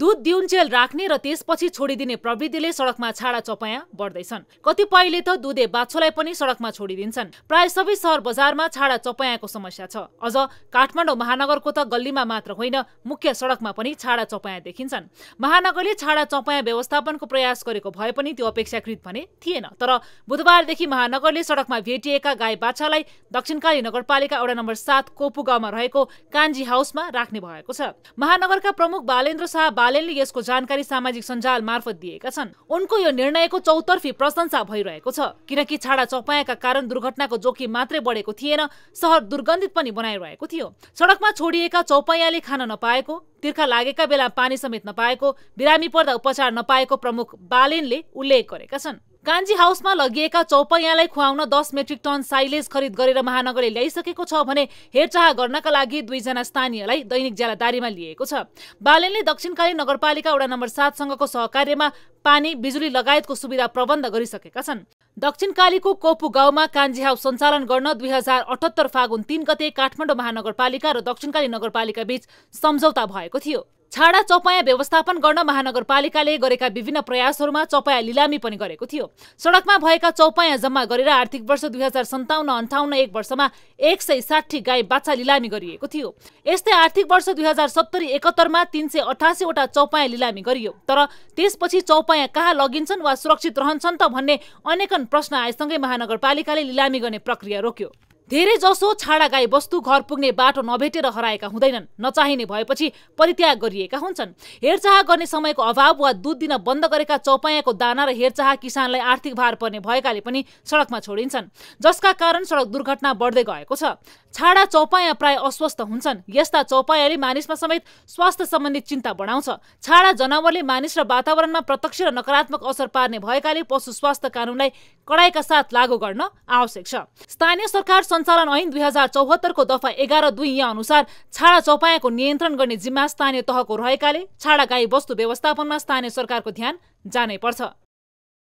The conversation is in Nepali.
दुध दिउन्जेल राख्ने र त्यसपछि छोडिदिने प्रविधिले सडकमा छाडा चपायाँ बढ्दैछन् कतिपयले त दुधे बाछोलाई पनि सडकमा छोडिदिन्छन् प्राय सबै सहर बजारमा छाडा चपायाको समस्या छ अझ काठमाडौँ महानगरको त गल्लीमा मात्र होइन मुख्य सडकमा पनि छाडा चपायाँ देखिन्छन् महानगरले छाडा चपायाँ व्यवस्थापनको प्रयास गरेको भए पनि त्यो अपेक्षाकृत भने थिएन तर बुधबारदेखि महानगरले सडकमा भेटिएका गाई बाछालाई दक्षिणकाली नगरपालिका वडा नम्बर सात कोपु गाउँमा रहेको कान्जी हाउसमा राख्ने भएको छ महानगरका प्रमुख बालेन्द्र शाह बालेनले यसको जानकारी सामाजिक सञ्जाल मार्फत दिएका छन् उनको यो निर्णयको चौतर्फी प्रशंसा भइरहेको छ किनकि छाडा चपाएका कारण दुर्घटनाको जोखिम मात्रै बढेको थिएन सहर दुर्गन्धित पनि बनाइरहेको थियो सडकमा छोडिएका चौपायाले खान नपाएको तिर्खा लागेका बेला पानी समेत नपाएको बिरामी पर्दा उपचार नपाएको प्रमुख बालेनले उल्लेख गरेका छन् कान्जी हाउसमा लगिएका चौपयालाई खुवाउन दस मेट्रिक टन साइलेज खरिद गरेर महानगरले ल्याइसकेको छ भने हेरचाह गर्नका लागि दुईजना स्थानीयलाई दैनिक ज्यालादारीमा लिएको छ बालनले दक्षिणकाली नगरपालिका वडा नम्बर सातसँगको सहकार्यमा पानी बिजुली लगायतको सुविधा प्रबन्ध गरिसकेका छन् दक्षिणकालीको कोपु गाउँमा कान्जी हाउस सञ्चालन गर्न दुई हजार अठहत्तर फागुन तिन गते काठमाडौँ महानगरपालिका र दक्षिणकाली नगरपालिका बीच सम्झौता भएको थियो छाडा चपाया व्यवस्थापन गर्न महानगरपालिकाले गरेका विभिन्न प्रयासहरूमा चपाया लिलामी पनि गरेको थियो सडकमा भएका चौपायाँ जम्मा गरेर आर्थिक वर्ष दुई हजार सन्ताउन्न अन्ठाउन्न एक वर्षमा एक सय साठी गाई बाछा लिलामी गरिएको थियो यस्तै आर्थिक वर्ष दुई हजार सत्तरी एकहत्तरमा तिन सय अठासीवटा चौपायाँ लिलामी गरियो तर त्यसपछि चौपायाँ कहाँ लगिन्छन् वा सुरक्षित रहन्छन् त भन्ने अनेकन प्रश्न आएसँगै महानगरपालिकाले लिलामी गर्ने प्रक्रिया रोक्यो धेरै जसो छाडा गाई वस्तु घर पुग्ने बाटो नभेटेर हराएका हुँदैनन् नचाहिने भएपछि परित्याग गरिएका हुन्छन् हेरचाह गर्ने समयको अभाव वा दुध दिन बन्द गरेका चौपायाको दाना र हेरचाह किसानलाई आर्थिक भार पर्ने भएकाले पनि सडकमा छोडिन्छन् जसका कारण सडक दुर्घटना बढ्दै गएको छ छाडा चौपाया प्राय अस्वस्थ हुन्छन् यस्ता चौपायाले मानिसमा समेत स्वास्थ्य सम्बन्धी चिन्ता बढाउँछ छाडा जनावरले मानिस र वातावरणमा प्रत्यक्ष र नकारात्मक असर पार्ने भएकाले पशु स्वास्थ्य कानुनलाई कडाइका साथ लागू गर्न आवश्यक छ स्थानीय सरकार सञ्चालन ऐन दुई हजार चौहत्तरको दफा एघार दुई यहाँ अनुसार छाडा चौपायाको नियन्त्रण गर्ने जिम्मा स्थानीय तहको रहेकाले छाडा गाई वस्तु व्यवस्थापनमा स्थानीय सरकारको ध्यान जानै पर्छ